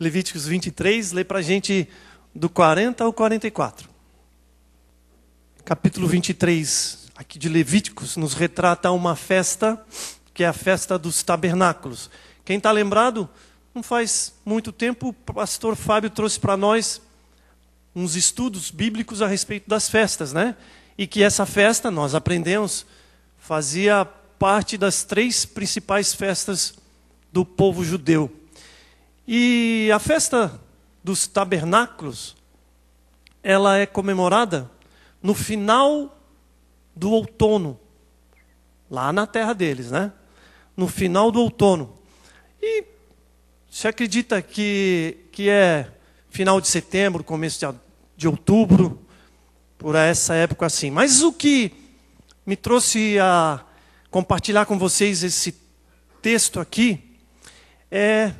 Levíticos 23, lê para a gente do 40 ao 44. Capítulo 23, aqui de Levíticos, nos retrata uma festa, que é a festa dos tabernáculos. Quem está lembrado, não faz muito tempo, o pastor Fábio trouxe para nós uns estudos bíblicos a respeito das festas, né? E que essa festa, nós aprendemos, fazia parte das três principais festas do povo judeu. E a festa dos tabernáculos, ela é comemorada no final do outono, lá na terra deles, né? No final do outono. E se acredita que, que é final de setembro, começo de, de outubro, por essa época assim. Mas o que me trouxe a compartilhar com vocês esse texto aqui é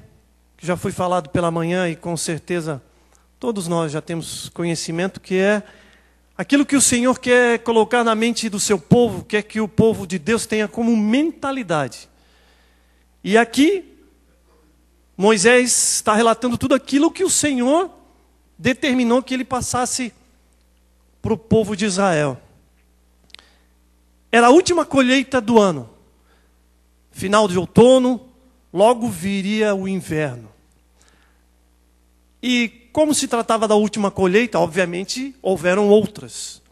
que já foi falado pela manhã e com certeza todos nós já temos conhecimento, que é aquilo que o Senhor quer colocar na mente do seu povo, quer que o povo de Deus tenha como mentalidade. E aqui, Moisés está relatando tudo aquilo que o Senhor determinou que ele passasse para o povo de Israel. Era a última colheita do ano, final de outono, Logo viria o inverno. E como se tratava da última colheita, obviamente houveram outras.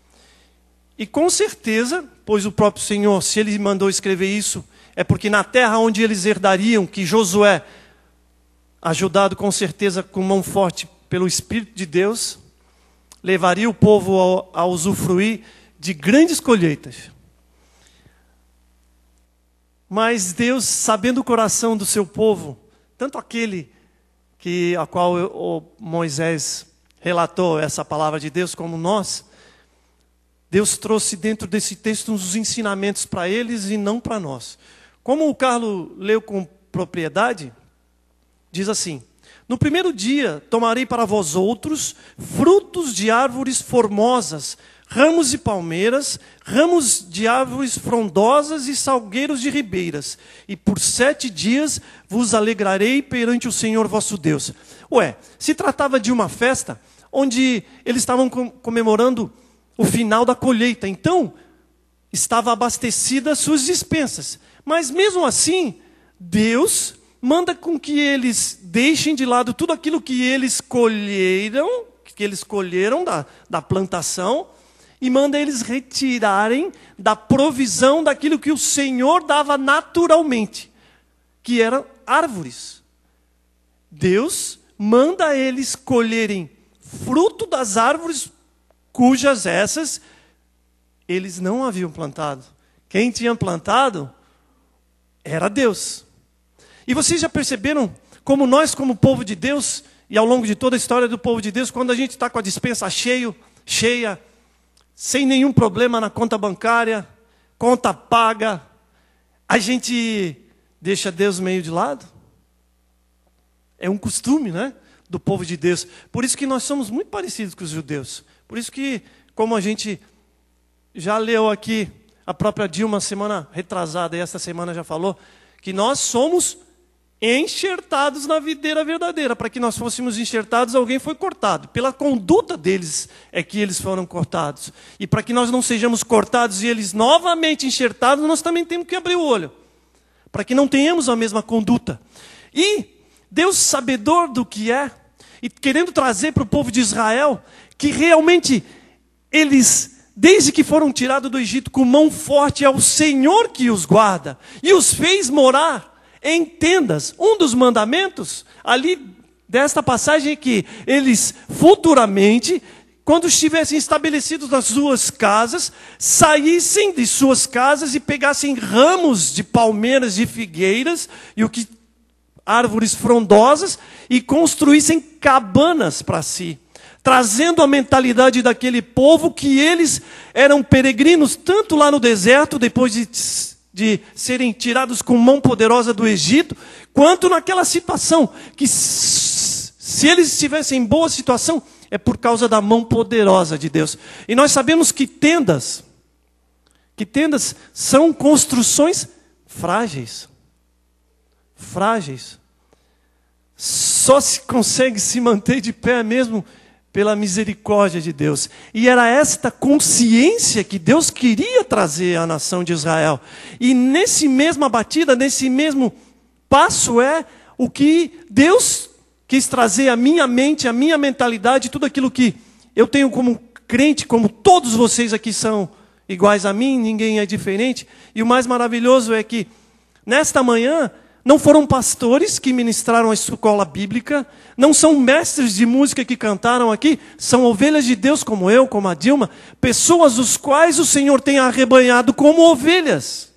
E com certeza, pois o próprio Senhor, se ele mandou escrever isso, é porque na terra onde eles herdariam, que Josué, ajudado com certeza com mão forte pelo Espírito de Deus, levaria o povo a, usufruir de grandes colheitas. Mas Deus, sabendo o coração do seu povo, tanto aquele que a qual o Moisés relatou essa palavra de Deus como nós, Deus trouxe dentro desse texto uns ensinamentos para eles e não para nós. Como o Carlos leu com propriedade, diz assim: no primeiro dia tomarei para vós outros frutos de árvores formosas, ramos de palmeiras, ramos de árvores frondosas e salgueiros de ribeiras. E por sete dias vos alegrarei perante o Senhor vosso Deus. Ué, se tratava de uma festa onde eles estavam comemorando o final da colheita. Então, estava abastecida suas dispensas. Mas mesmo assim, Deus manda com que eles deixem de lado tudo aquilo que eles colheram, que eles colheram da, da plantação, e manda eles retirarem da provisão daquilo que o Senhor dava naturalmente, que eram árvores. Deus manda eles colherem fruto das árvores cujas essas eles não haviam plantado. Quem tinha plantado era Deus. E vocês já perceberam como nós, como povo de Deus, e ao longo de toda a história do povo de Deus, quando a gente está com a dispensa cheio, cheia, sem nenhum problema na conta bancária, conta paga, a gente deixa Deus meio de lado? É um costume, né? Do povo de Deus. Por isso que nós somos muito parecidos com os judeus. Por isso que, como a gente já leu aqui, a própria Dilma, semana retrasada, e esta semana já falou, que nós somos enxertados na videira verdadeira. Para que nós fôssemos enxertados, alguém foi cortado. Pela conduta deles é que eles foram cortados. E para que nós não sejamos cortados e eles novamente enxertados, nós também temos que abrir o olho. Para que não tenhamos a mesma conduta. E Deus, sabedor do que é, e querendo trazer para o povo de Israel que realmente eles desde que foram tirados do Egito com mão forte, é o Senhor que os guarda e os fez morar em tendas. Um dos mandamentos ali desta passagem é que eles futuramente, quando estivessem estabelecidos nas suas casas, saíssem de suas casas e pegassem ramos de palmeiras e figueiras e o que árvores frondosas e construíssem cabanas para si trazendo a mentalidade daquele povo que eles eram peregrinos tanto lá no deserto, depois de de serem tirados com mão poderosa do Egito, quanto naquela situação que se eles estivessem em boa situação, é por causa da mão poderosa de Deus. E nós sabemos que tendas, que tendas são construções frágeis. Frágeis. Só se consegue se manter de pé mesmo pela misericórdia de Deus. E era esta consciência que Deus queria trazer à nação de Israel. E nesse mesma batida, nesse mesmo passo é o que Deus quis trazer à minha mente, à minha mentalidade, tudo aquilo que eu tenho como crente, como todos vocês aqui são iguais a mim, ninguém é diferente. E o mais maravilhoso é que nesta manhã não foram pastores que ministraram a escola bíblica, não são mestres de música que cantaram aqui, são ovelhas de Deus como eu, como a Dilma, pessoas os quais o Senhor tem arrebanhado como ovelhas.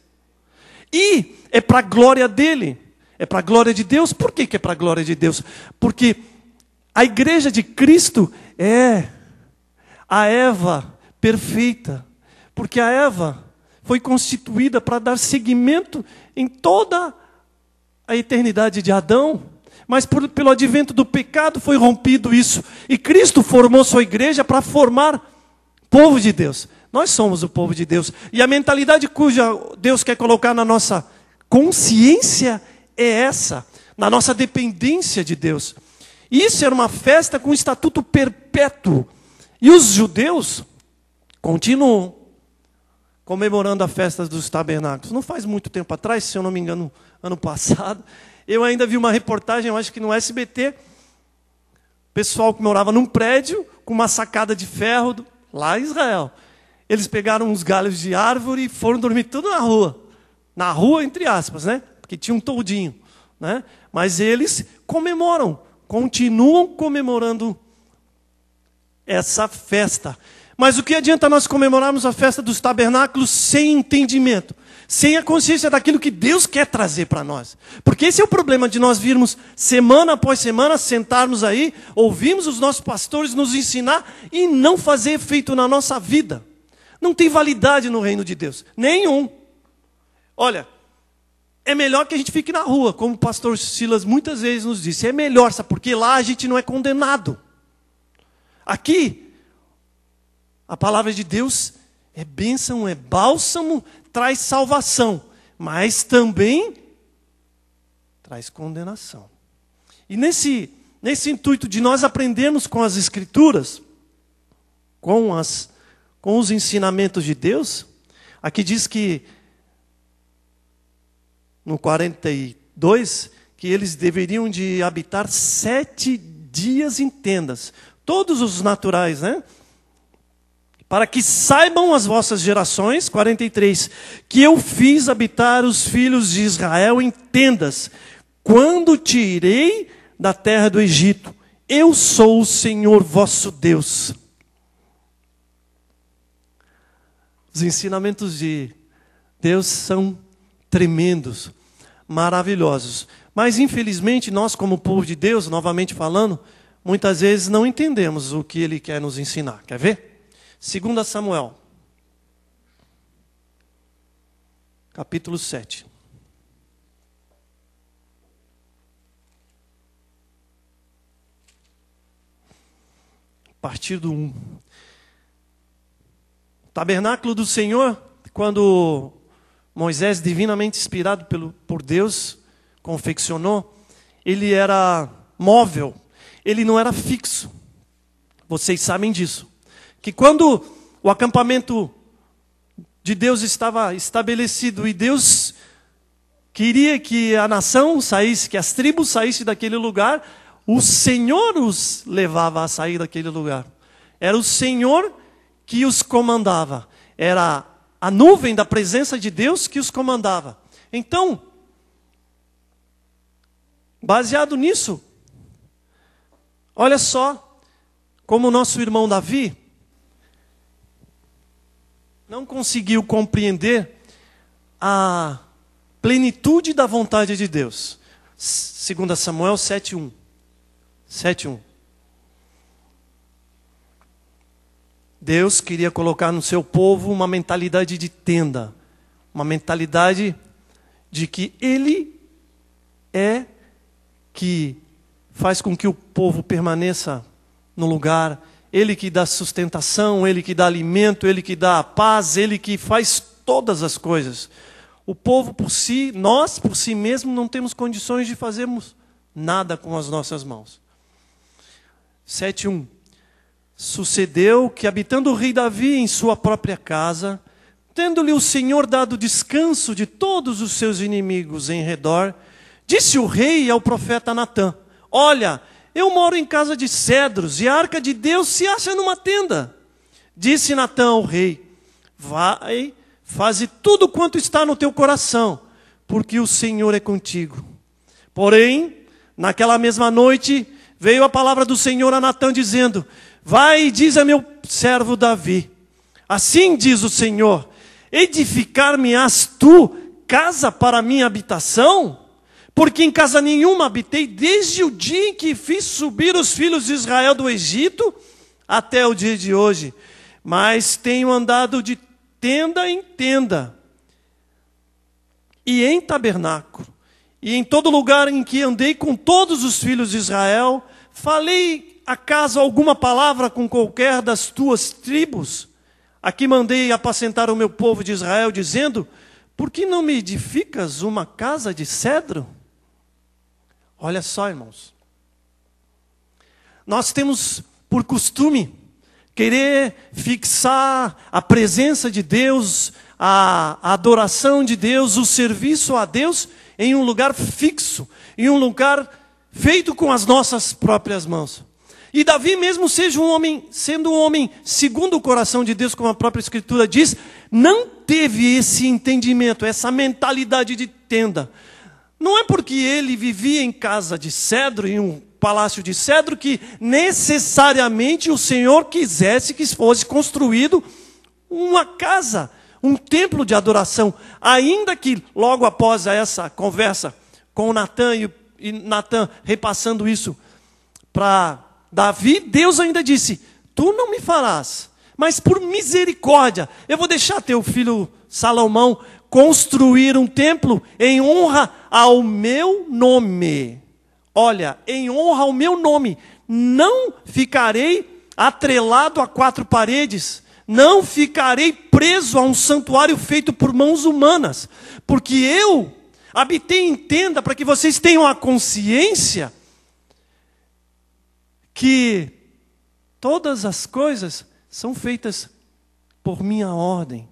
E é para a glória dele, é para a glória de Deus. Por que, que é para a glória de Deus? Porque a igreja de Cristo é a Eva perfeita, porque a Eva foi constituída para dar seguimento em toda a a eternidade de Adão, mas por, pelo advento do pecado foi rompido isso. E Cristo formou sua igreja para formar povo de Deus. Nós somos o povo de Deus. E a mentalidade cuja Deus quer colocar na nossa consciência é essa, na nossa dependência de Deus. Isso era uma festa com estatuto perpétuo. E os judeus continuam comemorando a festa dos tabernáculos. Não faz muito tempo atrás, se eu não me engano, ano passado. Eu ainda vi uma reportagem, eu acho que no SBT, pessoal que morava num prédio com uma sacada de ferro, do... lá em Israel. Eles pegaram uns galhos de árvore e foram dormir tudo na rua. Na rua, entre aspas, né? Porque tinha um toldinho. Né? Mas eles comemoram, continuam comemorando essa festa. Mas o que adianta nós comemorarmos a festa dos tabernáculos sem entendimento, sem a consciência daquilo que Deus quer trazer para nós? Porque esse é o problema de nós virmos semana após semana, sentarmos aí, ouvirmos os nossos pastores nos ensinar e não fazer efeito na nossa vida. Não tem validade no reino de Deus, nenhum. Olha, é melhor que a gente fique na rua, como o pastor Silas muitas vezes nos disse. É melhor, sabe? Porque lá a gente não é condenado. Aqui a palavra de Deus é bênção, é bálsamo, traz salvação, mas também traz condenação. E nesse, nesse intuito de nós aprendermos com as Escrituras, com, as, com os ensinamentos de Deus, aqui diz que no 42, que eles deveriam de habitar sete dias em tendas. Todos os naturais, né? para que saibam as vossas gerações, 43, que eu fiz habitar os filhos de Israel em tendas, quando tirei da terra do Egito. Eu sou o Senhor vosso Deus. Os ensinamentos de Deus são tremendos, maravilhosos. Mas, infelizmente, nós, como povo de Deus, novamente falando, muitas vezes não entendemos o que ele quer nos ensinar. Quer ver? 2 Samuel, capítulo 7. A partir do 1. tabernáculo do Senhor, quando Moisés, divinamente inspirado pelo, por Deus, confeccionou, ele era móvel, ele não era fixo. Vocês sabem disso que quando o acampamento de Deus estava estabelecido e Deus queria que a nação saísse, que as tribos saíssem daquele lugar, o Senhor os levava a sair daquele lugar. Era o Senhor que os comandava. Era a nuvem da presença de Deus que os comandava. Então, baseado nisso, olha só como o nosso irmão Davi, não conseguiu compreender a plenitude da vontade de Deus. 2 Samuel 7:1. 7:1. Deus queria colocar no seu povo uma mentalidade de tenda, uma mentalidade de que ele é que faz com que o povo permaneça no lugar ele que dá sustentação, Ele que dá alimento, Ele que dá paz, Ele que faz todas as coisas. O povo por si, nós por si mesmo, não temos condições de fazermos nada com as nossas mãos. 7.1 Sucedeu que, habitando o rei Davi em sua própria casa, tendo-lhe o Senhor dado descanso de todos os seus inimigos em redor, disse o rei ao profeta Natã: Olha, eu moro em casa de cedros e a arca de Deus se acha numa tenda. Disse Natã ao rei: Vai, faze tudo quanto está no teu coração, porque o Senhor é contigo. Porém, naquela mesma noite, veio a palavra do Senhor a Natã dizendo: Vai e diz a meu servo Davi: Assim diz o Senhor: Edificar-me-ás tu casa para minha habitação? Porque em casa nenhuma habitei, desde o dia em que fiz subir os filhos de Israel do Egito até o dia de hoje. Mas tenho andado de tenda em tenda, e em tabernáculo, e em todo lugar em que andei com todos os filhos de Israel, falei acaso alguma palavra com qualquer das tuas tribos? Aqui mandei apacentar o meu povo de Israel, dizendo: Por que não me edificas uma casa de cedro? Olha só, irmãos. Nós temos por costume querer fixar a presença de Deus, a, adoração de Deus, o serviço a Deus em um lugar fixo, em um lugar feito com as nossas próprias mãos. E Davi mesmo seja um homem, sendo um homem segundo o coração de Deus, como a própria escritura diz, não teve esse entendimento, essa mentalidade de tenda. Não é porque ele vivia em casa de cedro, em um palácio de cedro, que necessariamente o Senhor quisesse que fosse construído uma casa, um templo de adoração. Ainda que logo após essa conversa com Natan e, e Natan repassando isso para Davi, Deus ainda disse: Tu não me farás, mas por misericórdia eu vou deixar teu filho Salomão construir um templo em honra ao meu nome. Olha, em honra ao meu nome, não ficarei atrelado a quatro paredes, não ficarei preso a um santuário feito por mãos humanas, porque eu habitei em tenda para que vocês tenham a consciência que todas as coisas são feitas por minha ordem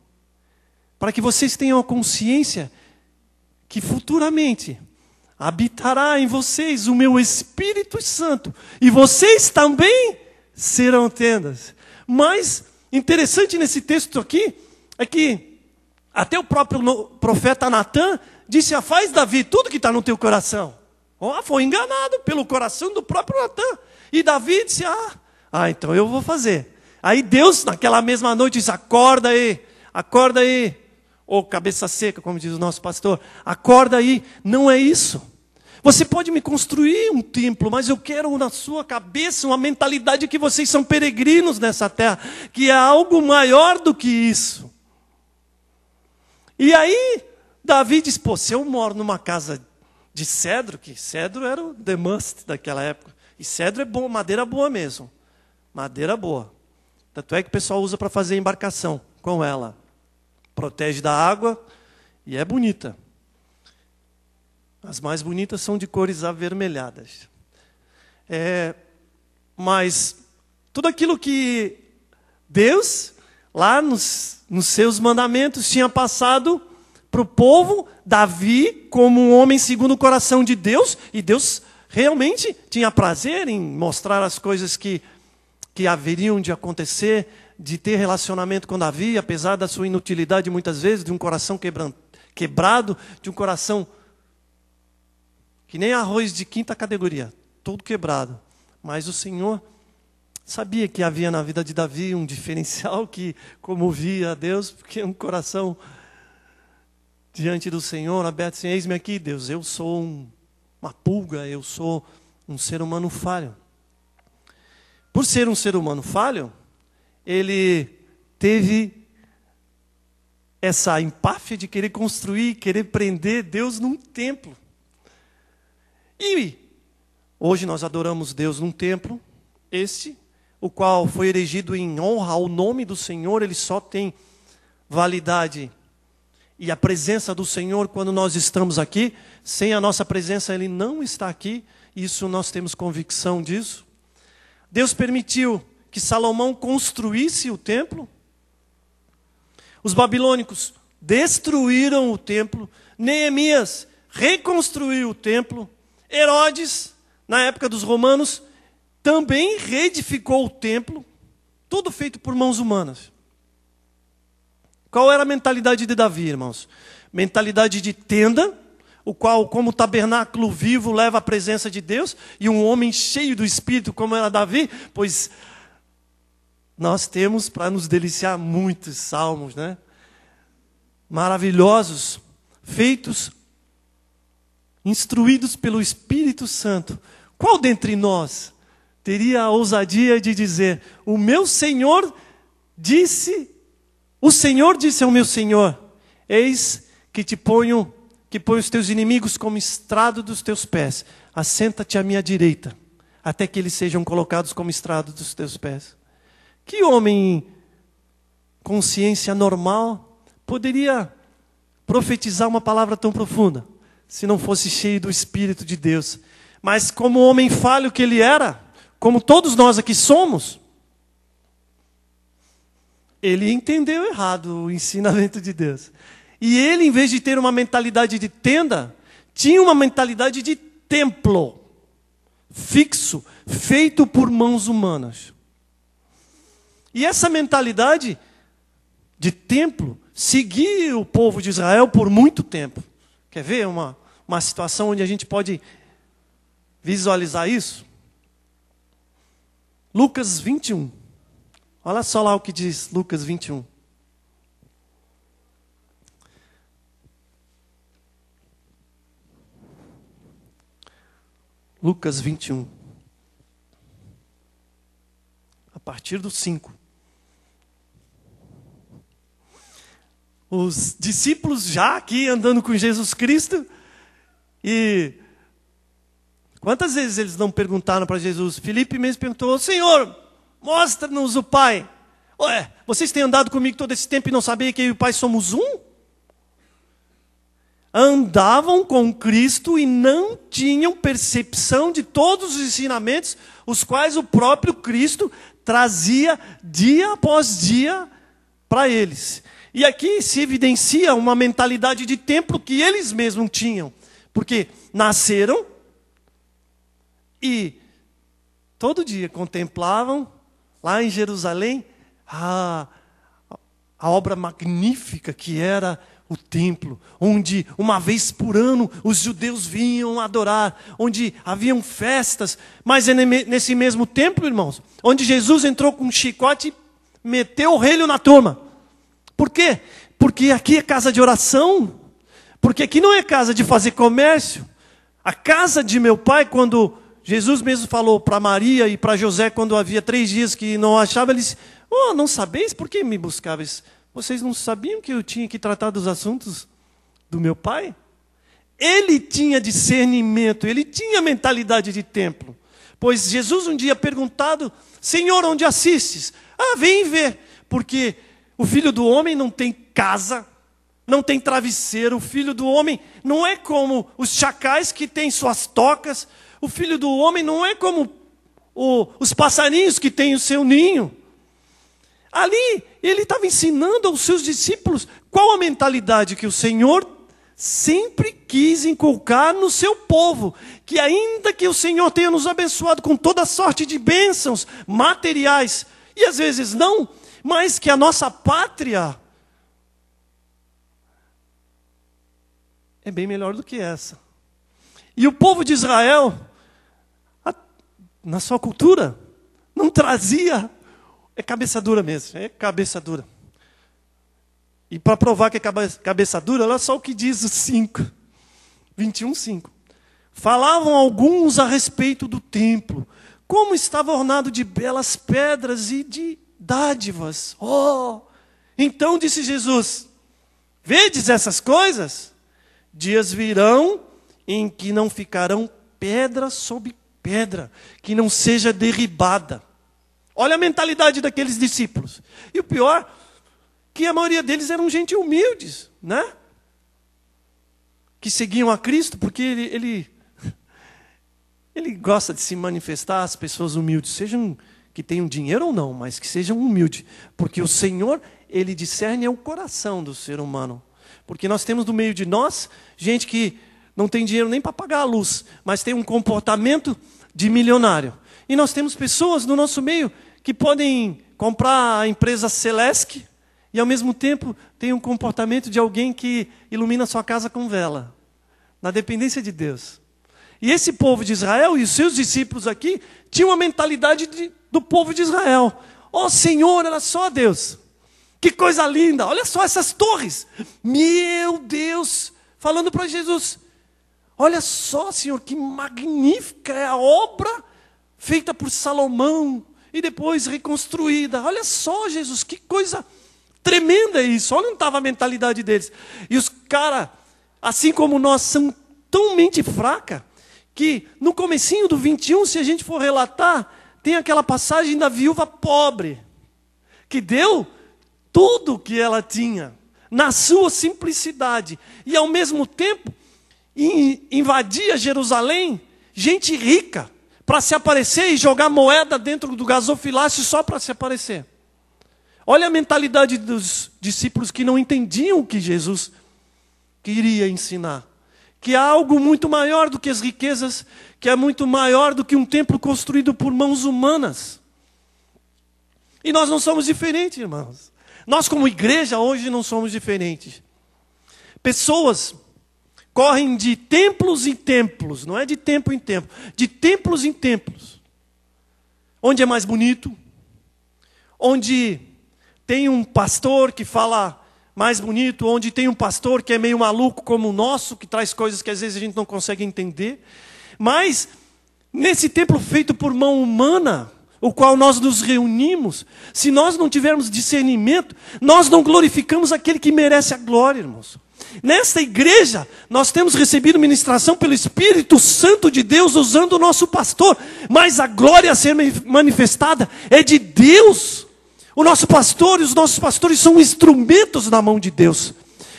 para que vocês tenham a consciência que futuramente habitará em vocês o meu Espírito Santo, e vocês também serão tendas. Mas interessante nesse texto aqui é que até o próprio profeta Natan disse: ah, faz Davi tudo que está no teu coração. Oh, foi enganado pelo coração do próprio Natan. E Davi disse: ah, ah, então eu vou fazer. Aí Deus, naquela mesma noite, diz: acorda aí, acorda aí, ou cabeça seca, como diz o nosso pastor, acorda aí, não é isso. Você pode me construir um templo, mas eu quero na sua cabeça uma mentalidade que vocês são peregrinos nessa terra, que é algo maior do que isso. E aí, Davi diz: Pô, se eu moro numa casa de cedro, que cedro era o the must daquela época, e cedro é boa, madeira boa mesmo, madeira boa. Tanto é que o pessoal usa para fazer embarcação com ela protege da água e é bonita. As mais bonitas são de cores avermelhadas. É, mas tudo aquilo que Deus, lá nos, nos seus mandamentos, tinha passado para o povo, Davi, como um homem segundo o coração de Deus, e Deus realmente tinha prazer em mostrar as coisas que, que haveriam de acontecer de ter relacionamento com Davi, apesar da sua inutilidade muitas vezes, de um coração quebrado, de um coração que nem arroz de quinta categoria, todo quebrado. Mas o Senhor sabia que havia na vida de Davi um diferencial que comovia a Deus, porque é um coração diante do Senhor, aberto assim, eis-me aqui, Deus, eu sou um, uma pulga, eu sou um ser humano falho. Por ser um ser humano falho, ele teve essa empáfia de querer construir, querer prender Deus num templo. E hoje nós adoramos Deus num templo, este, o qual foi erigido em honra ao nome do Senhor, ele só tem validade e a presença do Senhor quando nós estamos aqui. Sem a nossa presença, ele não está aqui. Isso nós temos convicção disso. Deus permitiu que Salomão construísse o templo? Os babilônicos destruíram o templo. Neemias reconstruiu o templo. Herodes, na época dos romanos, também reedificou o templo. Tudo feito por mãos humanas. Qual era a mentalidade de Davi, irmãos? Mentalidade de tenda, o qual, como tabernáculo vivo, leva a presença de Deus, e um homem cheio do espírito, como era Davi, pois nós temos para nos deliciar muitos salmos, né? Maravilhosos, feitos, instruídos pelo Espírito Santo. Qual dentre nós teria a ousadia de dizer: O meu Senhor disse, o Senhor disse ao meu Senhor: Eis que te ponho, que ponho os teus inimigos como estrado dos teus pés, assenta-te à minha direita, até que eles sejam colocados como estrado dos teus pés. Que homem consciência normal poderia profetizar uma palavra tão profunda, se não fosse cheio do Espírito de Deus? Mas como homem falho que ele era, como todos nós aqui somos, ele entendeu errado o ensinamento de Deus. E ele, em vez de ter uma mentalidade de tenda, tinha uma mentalidade de templo, fixo, feito por mãos humanas. E essa mentalidade de templo seguiu o povo de Israel por muito tempo. Quer ver uma, uma situação onde a gente pode visualizar isso? Lucas 21. Olha só lá o que diz Lucas 21. Lucas 21. A partir do 5. os discípulos já aqui andando com Jesus Cristo. E quantas vezes eles não perguntaram para Jesus? Felipe mesmo perguntou: Senhor, mostra-nos o Pai. Ué, vocês têm andado comigo todo esse tempo e não sabiam que eu e o Pai somos um? Andavam com Cristo e não tinham percepção de todos os ensinamentos, os quais o próprio Cristo trazia dia após dia para eles. E aqui se evidencia uma mentalidade de templo que eles mesmos tinham, porque nasceram e todo dia contemplavam lá em Jerusalém a, a obra magnífica que era o templo, onde uma vez por ano os judeus vinham adorar, onde haviam festas, mas é nesse mesmo templo, irmãos, onde Jesus entrou com um chicote e meteu o relho na turma. Por quê? Porque aqui é casa de oração, porque aqui não é casa de fazer comércio. A casa de meu pai, quando Jesus mesmo falou para Maria e para José, quando havia três dias que não achava, ele disse: Oh, não sabeis por que me buscavas? Vocês não sabiam que eu tinha que tratar dos assuntos do meu pai? Ele tinha discernimento, ele tinha mentalidade de templo. Pois Jesus um dia perguntado: Senhor, onde assistes? Ah, vem ver, porque o filho do homem não tem casa, não tem travesseiro. O filho do homem não é como os chacais que têm suas tocas. O filho do homem não é como o, os passarinhos que têm o seu ninho. Ali, ele estava ensinando aos seus discípulos qual a mentalidade que o Senhor sempre quis inculcar no seu povo, que ainda que o Senhor tenha nos abençoado com toda sorte de bênçãos materiais, e às vezes não, mas que a nossa pátria é bem melhor do que essa. E o povo de Israel, a, na sua cultura, não trazia. É cabeça dura mesmo, é cabeça dura. E para provar que é cabeça dura, olha só o que diz o 5, 21, 5. Falavam alguns a respeito do templo, como estava ornado de belas pedras e de dádivas. Oh! Então disse Jesus: Vedes essas coisas? Dias virão em que não ficarão pedra sobre pedra, que não seja derribada. Olha a mentalidade daqueles discípulos. E o pior, que a maioria deles eram gente humildes, né? Que seguiam a Cristo, porque ele, ele, ele gosta de se manifestar às pessoas humildes. Sejam que tenham dinheiro ou não, mas que sejam humildes, porque o Senhor, ele discerne é o coração do ser humano. Porque nós temos no meio de nós gente que não tem dinheiro nem para pagar a luz, mas tem um comportamento de milionário. E nós temos pessoas no nosso meio que podem comprar a empresa Celesc e ao mesmo tempo tem um comportamento de alguém que ilumina sua casa com vela, na dependência de Deus. E esse povo de Israel e os seus discípulos aqui tinham uma mentalidade de, do povo de Israel. Ó oh, Senhor, olha só, Deus. Que coisa linda! Olha só essas torres. Meu Deus! Falando para Jesus: Olha só, Senhor, que magnífica é a obra feita por Salomão e depois reconstruída. Olha só, Jesus, que coisa tremenda é isso. Olha onde estava a mentalidade deles. E os caras, assim como nós, são tão mente fraca que no comecinho do 21, se a gente for relatar, tem aquela passagem da viúva pobre, que deu tudo o que ela tinha, na sua simplicidade, e ao mesmo tempo invadia Jerusalém gente rica para se aparecer e jogar moeda dentro do gasofilácio só para se aparecer. Olha a mentalidade dos discípulos que não entendiam o que Jesus queria ensinar que há algo muito maior do que as riquezas, que é muito maior do que um templo construído por mãos humanas. E nós não somos diferentes, irmãos. Nós, como igreja, hoje não somos diferentes. Pessoas correm de templos em templos, não é de tempo em tempo, de templos em templos. Onde é mais bonito, onde tem um pastor que fala mais bonito, onde tem um pastor que é meio maluco como o nosso, que traz coisas que às vezes a gente não consegue entender. Mas nesse templo feito por mão humana, o qual nós nos reunimos, se nós não tivermos discernimento, nós não glorificamos aquele que merece a glória, irmãos. Nesta igreja, nós temos recebido ministração pelo Espírito Santo de Deus usando o nosso pastor, mas a glória a ser manifestada é de Deus. O nosso pastor e os nossos pastores são instrumentos na mão de Deus.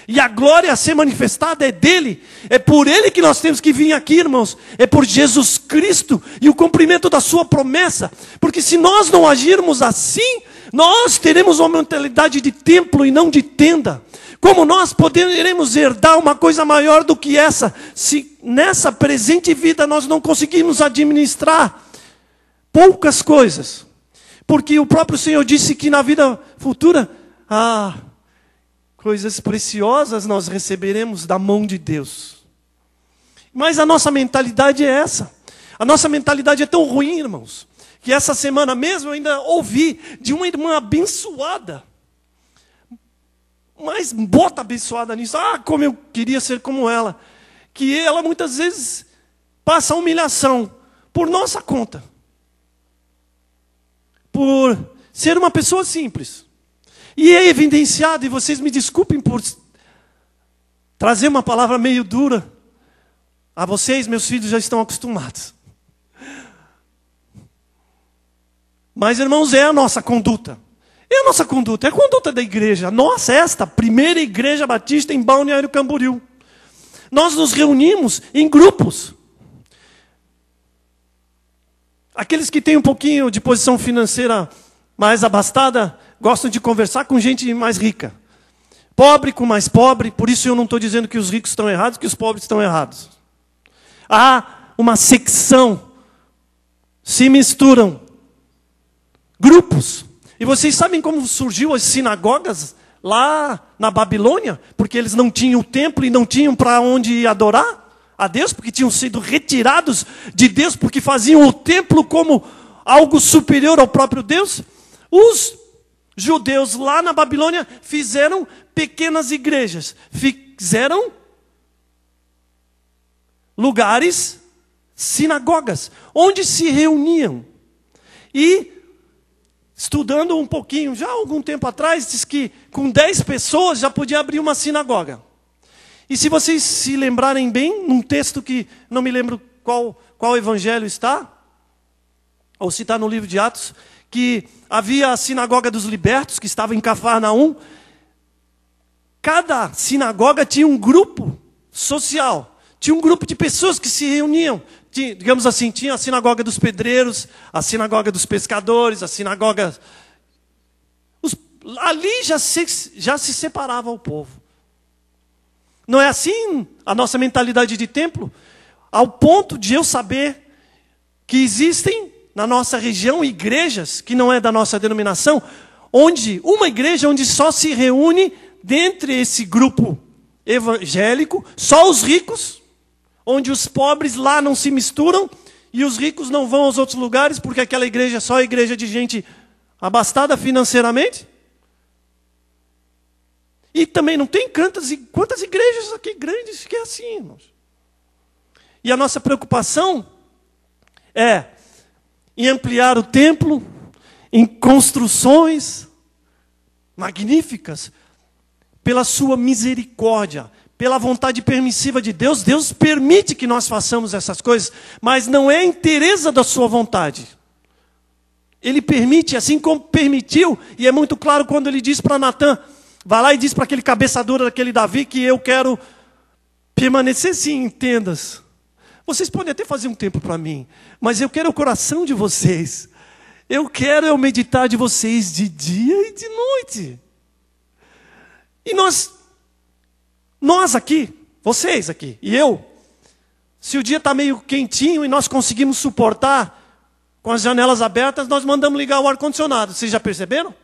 E a glória a ser manifestada é dele. É por ele que nós temos que vir aqui, irmãos. É por Jesus Cristo e o cumprimento da sua promessa. Porque se nós não agirmos assim, nós teremos uma mentalidade de templo e não de tenda. Como nós poderemos herdar uma coisa maior do que essa, se nessa presente vida nós não conseguirmos administrar poucas coisas? porque o próprio Senhor disse que na vida futura, ah, coisas preciosas nós receberemos da mão de Deus. Mas a nossa mentalidade é essa. A nossa mentalidade é tão ruim, irmãos, que essa semana mesmo eu ainda ouvi de uma irmã abençoada. Mas bota abençoada nisso. Ah, como eu queria ser como ela. Que ela muitas vezes passa humilhação por nossa conta por ser uma pessoa simples. E é evidenciado, e vocês me desculpem por trazer uma palavra meio dura. A vocês, meus filhos já estão acostumados. Mas, irmãos, é a nossa conduta. É a nossa conduta, é a conduta da igreja. Nossa, é esta primeira igreja batista em Balneário Camboriú. Nós nos reunimos em grupos. Aqueles que têm um pouquinho de posição financeira mais abastada gostam de conversar com gente mais rica. Pobre com mais pobre, por isso eu não estou dizendo que os ricos estão errados, que os pobres estão errados. Há uma secção, se misturam grupos. E vocês sabem como surgiu as sinagogas lá na Babilônia? Porque eles não tinham o templo e não tinham para onde adorar? a Deus, porque tinham sido retirados de Deus, porque faziam o templo como algo superior ao próprio Deus. Os judeus lá na Babilônia fizeram pequenas igrejas, fizeram lugares, sinagogas, onde se reuniam. E estudando um pouquinho, já algum tempo atrás, diz que com 10 pessoas já podia abrir uma sinagoga. E se vocês se lembrarem bem, num texto que não me lembro qual, qual evangelho está, ou se está no livro de Atos, que havia a sinagoga dos libertos, que estava em Cafarnaum. Cada sinagoga tinha um grupo social, tinha um grupo de pessoas que se reuniam. Tinha, digamos assim, tinha a sinagoga dos pedreiros, a sinagoga dos pescadores, a sinagoga. Os, ali já se, já se separava o povo. Não é assim a nossa mentalidade de templo? Ao ponto de eu saber que existem na nossa região igrejas, que não é da nossa denominação, onde uma igreja onde só se reúne dentre esse grupo evangélico, só os ricos, onde os pobres lá não se misturam e os ricos não vão aos outros lugares porque aquela igreja é só igreja de gente abastada financeiramente? E também não tem quantas, quantas igrejas aqui grandes que é assim, irmãos. E a nossa preocupação é em ampliar o templo, em construções magníficas, pela sua misericórdia, pela vontade permissiva de Deus. Deus permite que nós façamos essas coisas, mas não é interesa da sua vontade. Ele permite, assim como permitiu, e é muito claro quando ele diz para Natan: Vai lá e diz para aquele cabeça daquele Davi que eu quero permanecer sim, entendas. Vocês podem até fazer um tempo para mim, mas eu quero o coração de vocês. Eu quero eu meditar de vocês de dia e de noite. E nós, nós aqui, vocês aqui e eu, se o dia está meio quentinho e nós conseguimos suportar com as janelas abertas, nós mandamos ligar o ar-condicionado. Vocês já perceberam?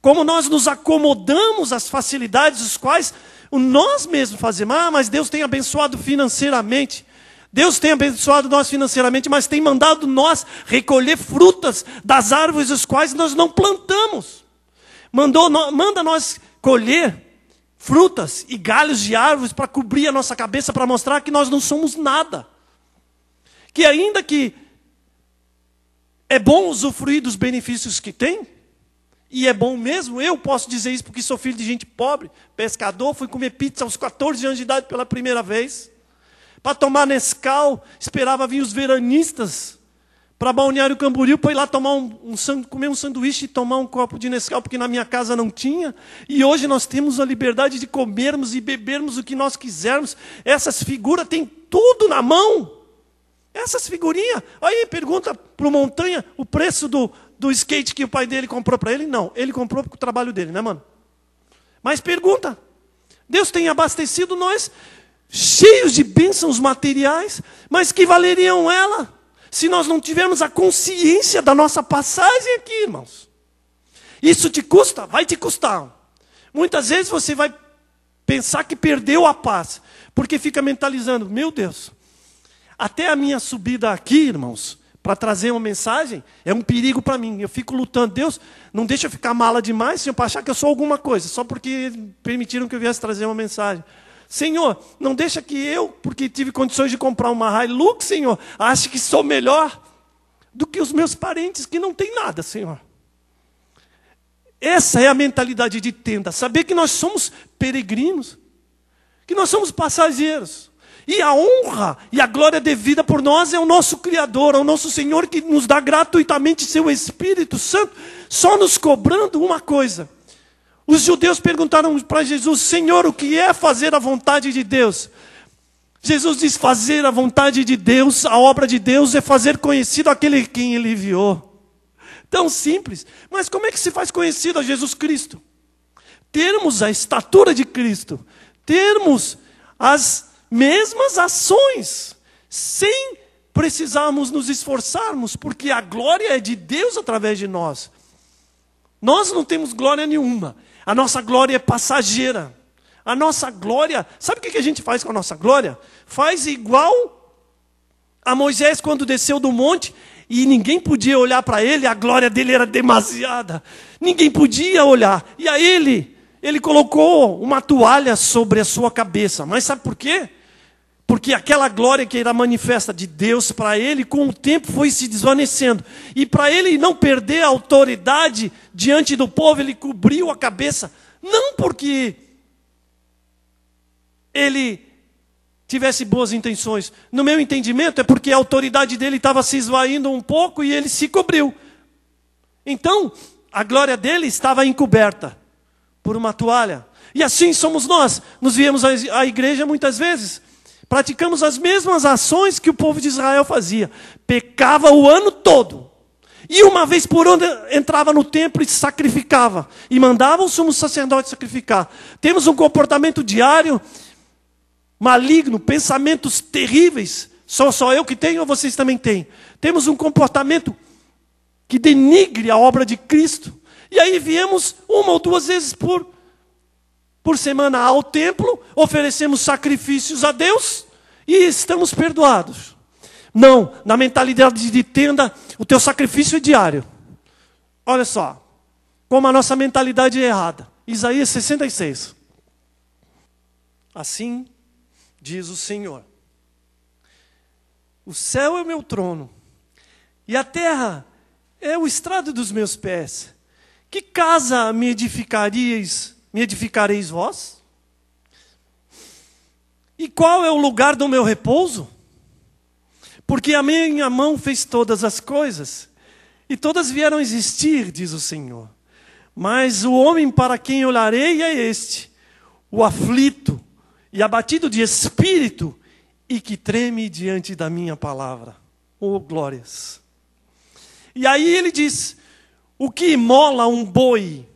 Como nós nos acomodamos às facilidades, os quais nós mesmos fazemos. Ah, mas Deus tem abençoado financeiramente. Deus tem abençoado nós financeiramente, mas tem mandado nós recolher frutas das árvores as quais nós não plantamos. Mandou, manda nós colher frutas e galhos de árvores para cobrir a nossa cabeça, para mostrar que nós não somos nada. Que ainda que é bom usufruir dos benefícios que tem, e é bom mesmo, eu posso dizer isso porque sou filho de gente pobre, pescador, fui comer pizza aos 14 anos de idade pela primeira vez. Para tomar Nescau, esperava vir os veranistas para Balneário Camboriú para ir lá tomar um, um, comer um sanduíche e tomar um copo de Nescau, porque na minha casa não tinha. E hoje nós temos a liberdade de comermos e bebermos o que nós quisermos. Essas figuras têm tudo na mão. Essas figurinhas. Aí pergunta para o Montanha o preço do, do skate que o pai dele comprou para ele? Não, ele comprou com o trabalho dele, né, mano? Mas pergunta: Deus tem abastecido nós, cheios de bênçãos materiais, mas que valeriam ela se nós não tivermos a consciência da nossa passagem aqui, irmãos? Isso te custa? Vai te custar. Muitas vezes você vai pensar que perdeu a paz, porque fica mentalizando: meu Deus, até a minha subida aqui, irmãos, para trazer uma mensagem, é um perigo para mim. Eu fico lutando. Deus, não deixa eu ficar mala demais, Senhor, para achar que eu sou alguma coisa, só porque permitiram que eu viesse trazer uma mensagem. Senhor, não deixa que eu, porque tive condições de comprar uma Hilux, Senhor, ache que sou melhor do que os meus parentes que não têm nada, Senhor. Essa é a mentalidade de tenda, saber que nós somos peregrinos, que nós somos passageiros. E a honra e a glória devida por nós é o nosso Criador, é o nosso Senhor que nos dá gratuitamente seu Espírito Santo, só nos cobrando uma coisa. Os judeus perguntaram para Jesus: Senhor, o que é fazer a vontade de Deus? Jesus diz: fazer a vontade de Deus, a obra de Deus, é fazer conhecido aquele quem ele enviou. Tão simples. Mas como é que se faz conhecido a Jesus Cristo? Termos a estatura de Cristo, termos as mesmas ações, sem precisarmos nos esforçarmos, porque a glória é de Deus através de nós. Nós não temos glória nenhuma, a nossa glória é passageira. A nossa glória, sabe o que a gente faz com a nossa glória? Faz igual a Moisés quando desceu do monte e ninguém podia olhar para ele, a glória dele era demasiada. Ninguém podia olhar. E a ele, ele colocou uma toalha sobre a sua cabeça. Mas sabe por quê? Porque aquela glória que era manifesta de Deus para ele, com o tempo foi se desvanecendo. E para ele não perder a autoridade diante do povo, ele cobriu a cabeça. Não porque ele tivesse boas intenções. No meu entendimento, é porque a autoridade dele estava se esvaindo um pouco e ele se cobriu. Então, a glória dele estava encoberta por uma toalha. E assim somos nós. Nos viemos à igreja muitas vezes Praticamos as mesmas ações que o povo de Israel fazia. Pecava o ano todo. E uma vez por ano entrava no templo e sacrificava. E mandava o sumo sacerdote sacrificar. Temos um comportamento diário maligno, pensamentos terríveis. Sou só eu que tenho ou vocês também têm? Temos um comportamento que denigre a obra de Cristo. E aí viemos uma ou duas vezes por por semana ao templo, oferecemos sacrifícios a Deus e estamos perdoados. Não, na mentalidade de tenda, o teu sacrifício é diário. Olha só, como a nossa mentalidade é errada. Isaías 66. Assim diz o Senhor: O céu é o meu trono, e a terra é o estrado dos meus pés. Que casa me edificarias? me edificareis vós? E qual é o lugar do meu repouso? Porque a minha mão fez todas as coisas, e todas vieram existir, diz o Senhor. Mas o homem para quem olharei é este, o aflito e abatido de espírito, e que treme diante da minha palavra. Oh, glórias! E aí ele diz: o que imola um boi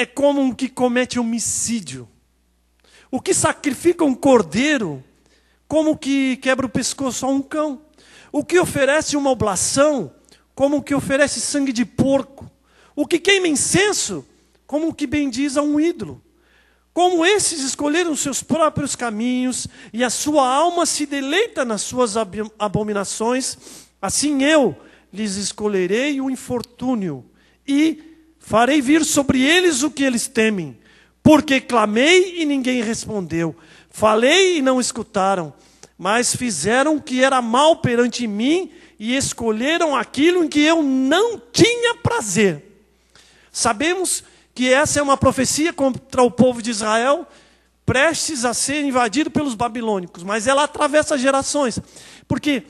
é como um que comete homicídio. O que sacrifica um cordeiro, como que quebra o pescoço a um cão. O que oferece uma oblação, como que oferece sangue de porco. O que queima incenso, como que bendiz a um ídolo. Como esses escolheram seus próprios caminhos, e a sua alma se deleita nas suas abominações, assim eu lhes escolherei o infortúnio e Farei vir sobre eles o que eles temem, porque clamei e ninguém respondeu, falei e não escutaram, mas fizeram o que era mal perante mim e escolheram aquilo em que eu não tinha prazer. Sabemos que essa é uma profecia contra o povo de Israel, prestes a ser invadido pelos babilônicos, mas ela atravessa gerações, porque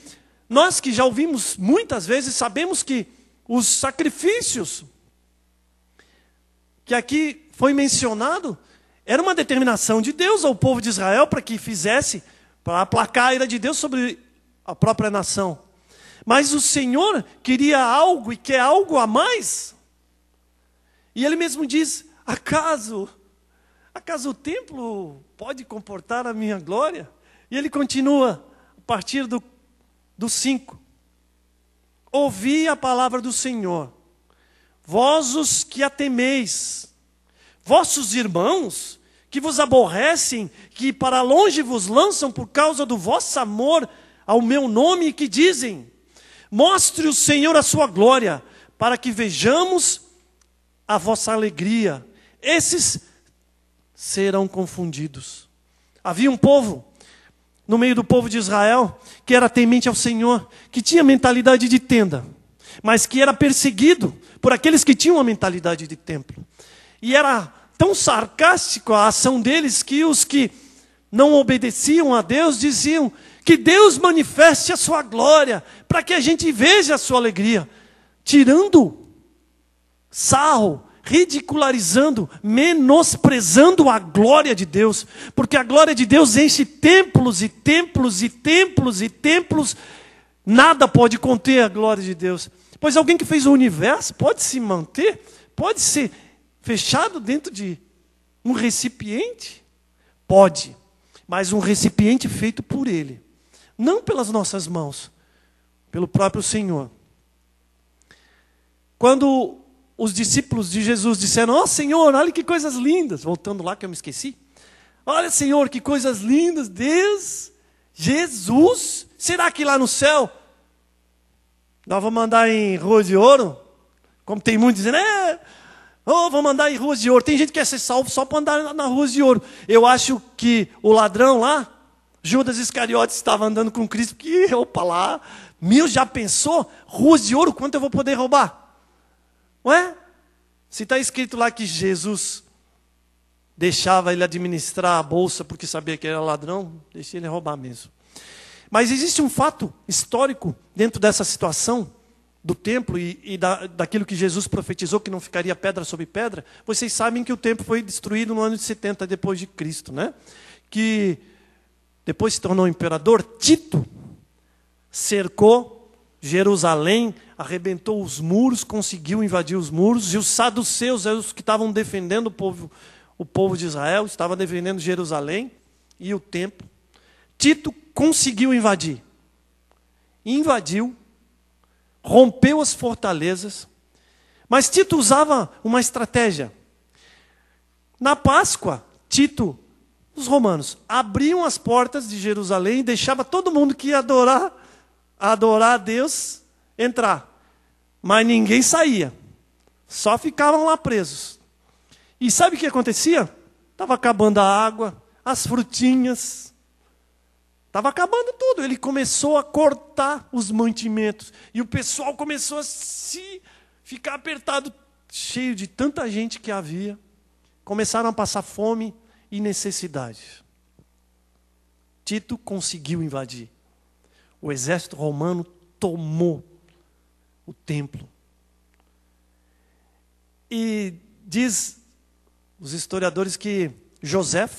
nós que já ouvimos muitas vezes sabemos que os sacrifícios que aqui foi mencionado, era uma determinação de Deus ao povo de Israel para que fizesse, para aplacar a ira de Deus sobre a própria nação. Mas o Senhor queria algo e quer algo a mais. E ele mesmo diz: acaso, acaso o templo pode comportar a minha glória? E ele continua a partir do 5. Ouvi a palavra do Senhor vós os que a temeis, vossos irmãos que vos aborrecem, que para longe vos lançam por causa do vosso amor ao meu nome, e que dizem: Mostre o Senhor a sua glória, para que vejamos a vossa alegria. Esses serão confundidos. Havia um povo, no meio do povo de Israel, que era temente ao Senhor, que tinha mentalidade de tenda, mas que era perseguido por aqueles que tinham uma mentalidade de templo. E era tão sarcástico a ação deles que os que não obedeciam a Deus diziam: Que Deus manifeste a sua glória, para que a gente veja a sua alegria. Tirando sarro, ridicularizando, menosprezando a glória de Deus, porque a glória de Deus enche templos e templos e templos e templos, nada pode conter a glória de Deus. Pois alguém que fez o universo pode se manter, pode ser fechado dentro de um recipiente? Pode, mas um recipiente feito por Ele, não pelas nossas mãos, pelo próprio Senhor. Quando os discípulos de Jesus disseram: Ó oh, Senhor, olha que coisas lindas, voltando lá que eu me esqueci. Olha, Senhor, que coisas lindas, Deus, Jesus, será que lá no céu nós vamos andar em ruas de ouro? Como tem muitos dizendo, é, oh, vamos em ruas de ouro. Tem gente que quer ser salvo só para andar na ruas de ouro. Eu acho que o ladrão lá, Judas Iscariotes, estava andando com Cristo, porque, opa lá, mil já pensou? Ruas de ouro, quanto eu vou poder roubar? Ué? Se está escrito lá que Jesus deixava ele administrar a bolsa porque sabia que era ladrão, deixa ele roubar mesmo. Mas existe um fato histórico dentro dessa situação do templo e, e da, daquilo que Jesus profetizou que não ficaria pedra sobre pedra. Vocês sabem que o templo foi destruído no ano de 70 depois de Cristo, né? Que depois se tornou imperador Tito cercou Jerusalém, arrebentou os muros, conseguiu invadir os muros e os saduceus, é os que estavam defendendo o povo, o povo de Israel, estavam defendendo Jerusalém e o templo. Tito conseguiu invadir. Invadiu, rompeu as fortalezas, mas Tito usava uma estratégia. Na Páscoa, Tito, os romanos, abriam as portas de Jerusalém e deixava todo mundo que ia adorar, adorar a Deus entrar. Mas ninguém saía. Só ficavam lá presos. E sabe o que acontecia? Estava acabando a água, as frutinhas, Estava acabando tudo. Ele começou a cortar os mantimentos. E o pessoal começou a se ficar apertado, cheio de tanta gente que havia. Começaram a passar fome e necessidade. Tito conseguiu invadir. O exército romano tomou o templo. E diz os historiadores que José,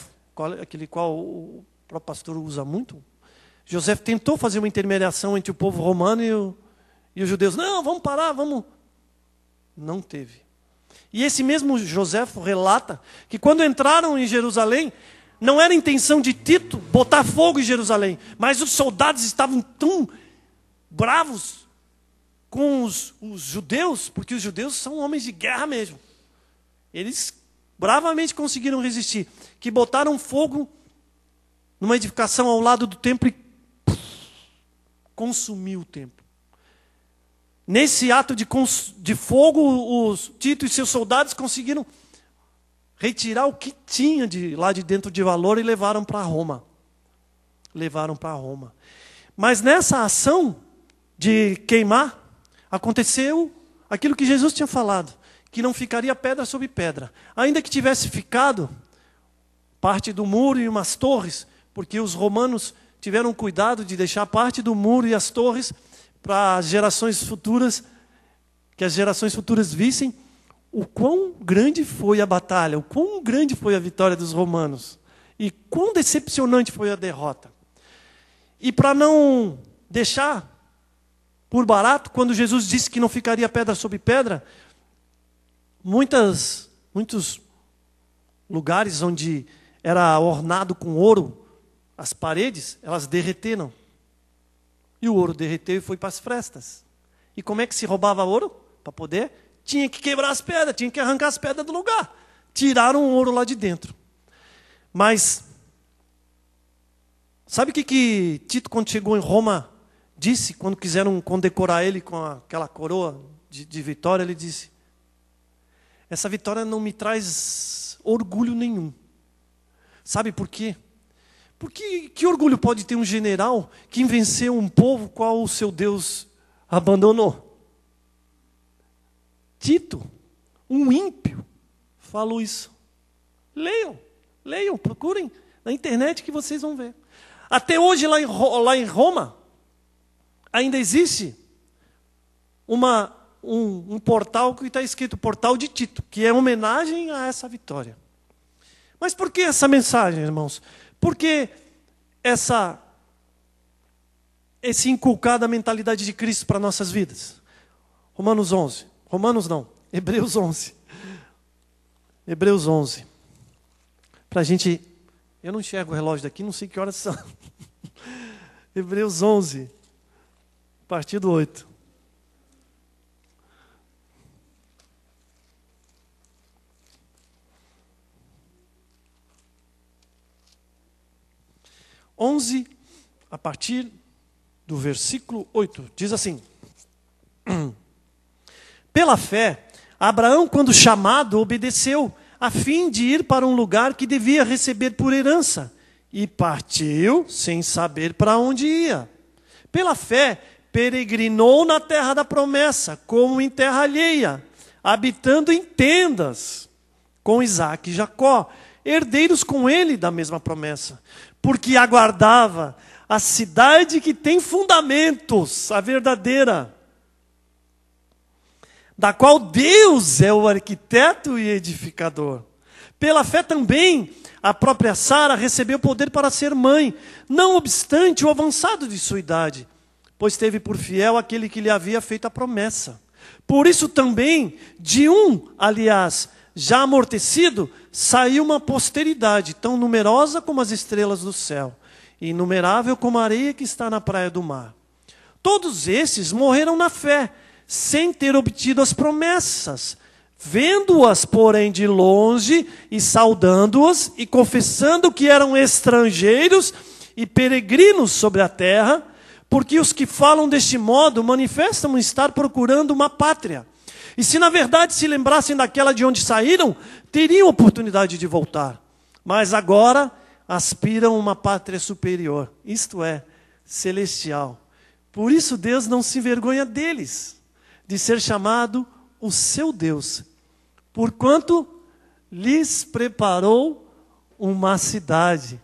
aquele qual o próprio pastor usa muito. José tentou fazer uma intermediação entre o povo romano e, o, e os judeus. Não, vamos parar, vamos. Não teve. E esse mesmo José relata que quando entraram em Jerusalém, não era intenção de Tito botar fogo em Jerusalém, mas os soldados estavam tão bravos com os, os judeus, porque os judeus são homens de guerra mesmo. Eles bravamente conseguiram resistir, que botaram fogo numa edificação ao lado do templo e puf, consumiu o templo. Nesse ato de, de fogo, os Tito e seus soldados conseguiram retirar o que tinha de lá de dentro de valor e levaram para Roma. Levaram para Roma. Mas nessa ação de queimar, aconteceu aquilo que Jesus tinha falado, que não ficaria pedra sobre pedra. Ainda que tivesse ficado parte do muro e umas torres, porque os romanos tiveram cuidado de deixar parte do muro e as torres para as gerações futuras, que as gerações futuras vissem o quão grande foi a batalha, o quão grande foi a vitória dos romanos e quão decepcionante foi a derrota. E para não deixar por barato, quando Jesus disse que não ficaria pedra sobre pedra, muitas muitos lugares onde era ornado com ouro, as paredes, elas derreteram. E o ouro derreteu e foi para as frestas. E como é que se roubava ouro? Para poder? Tinha que quebrar as pedras, tinha que arrancar as pedras do lugar. Tiraram o ouro lá de dentro. Mas, sabe o que, que Tito, quando chegou em Roma, disse, quando quiseram condecorar ele com aquela coroa de, de vitória? Ele disse: Essa vitória não me traz orgulho nenhum. Sabe por quê? Porque que orgulho pode ter um general que venceu um povo qual o seu Deus abandonou? Tito, um ímpio, falou isso. Leiam, leiam, procurem na internet que vocês vão ver. Até hoje, lá em, lá em Roma, ainda existe uma, um, um portal que está escrito Portal de Tito, que é homenagem a essa vitória. Mas por que essa mensagem, irmãos? Porque essa esse inculcar da mentalidade de Cristo para nossas vidas? Romanos 11. Romanos não, Hebreus 11. Hebreus 11. Para a gente. Eu não enxergo o relógio daqui, não sei que horas são. Hebreus 11, partido 8. 11, a partir do versículo 8. Diz assim: Pela fé, Abraão, quando chamado, obedeceu, a fim de ir para um lugar que devia receber por herança, e partiu sem saber para onde ia. Pela fé, peregrinou na terra da promessa, como em terra alheia, habitando em tendas com Isaac e Jacó, herdeiros com ele da mesma promessa porque aguardava a cidade que tem fundamentos, a verdadeira, da qual Deus é o arquiteto e edificador. Pela fé também, a própria Sara recebeu poder para ser mãe, não obstante o avançado de sua idade, pois teve por fiel aquele que lhe havia feito a promessa. Por isso também, de um, aliás, já amortecido, saiu uma posteridade, tão numerosa como as estrelas do céu, e inumerável como a areia que está na praia do mar. Todos esses morreram na fé, sem ter obtido as promessas, vendo-as, porém, de longe e saudando-as e confessando que eram estrangeiros e peregrinos sobre a terra, porque os que falam deste modo manifestam estar procurando uma pátria. E se na verdade se lembrassem daquela de onde saíram, teriam oportunidade de voltar. Mas agora aspiram uma pátria superior, isto é, celestial. Por isso Deus não se envergonha deles, de ser chamado o seu Deus, porquanto lhes preparou uma cidade.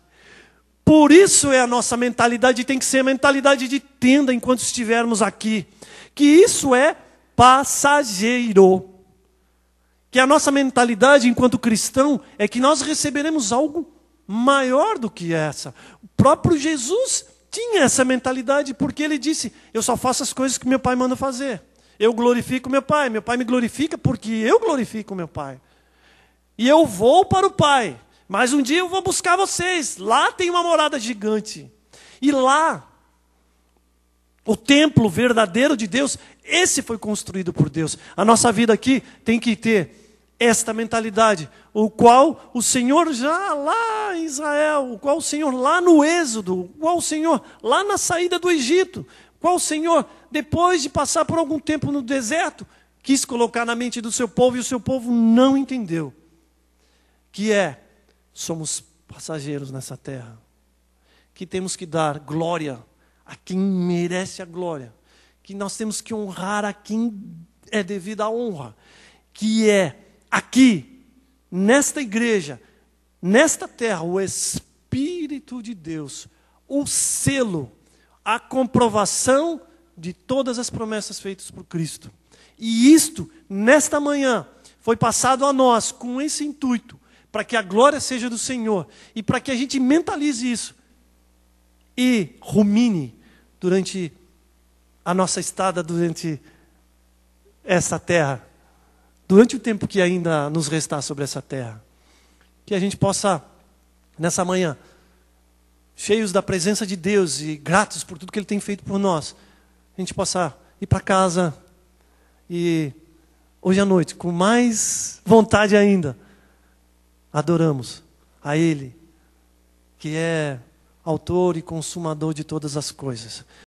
Por isso é a nossa mentalidade, tem que ser a mentalidade de tenda enquanto estivermos aqui. Que isso é passageiro. Que a nossa mentalidade enquanto cristão é que nós receberemos algo maior do que essa. O próprio Jesus tinha essa mentalidade porque ele disse: Eu só faço as coisas que meu pai manda fazer. Eu glorifico meu pai, meu pai me glorifica porque eu glorifico meu pai. E eu vou para o pai, mas um dia eu vou buscar vocês. Lá tem uma morada gigante. E lá o templo verdadeiro de Deus esse foi construído por Deus. A nossa vida aqui tem que ter esta mentalidade, o qual o Senhor já lá em Israel, o qual o Senhor lá no Êxodo, o qual o Senhor lá na saída do Egito, o qual o Senhor depois de passar por algum tempo no deserto, quis colocar na mente do seu povo e o seu povo não entendeu. Que é somos passageiros nessa terra, que temos que dar glória a quem merece a glória que nós temos que honrar a quem é devido à honra, que é aqui, nesta igreja, nesta terra, o Espírito de Deus, o selo, a comprovação de todas as promessas feitas por Cristo. E isto, nesta manhã, foi passado a nós com esse intuito, para que a glória seja do Senhor e para que a gente mentalize isso e rumine durante a nossa estada durante essa terra, durante o tempo que ainda nos restar sobre essa terra. Que a gente possa, nessa manhã, cheios da presença de Deus e gratos por tudo que Ele tem feito por nós, a gente possa ir para casa e hoje à noite, com mais vontade ainda, adoramos a Ele, que é autor e consumador de todas as coisas.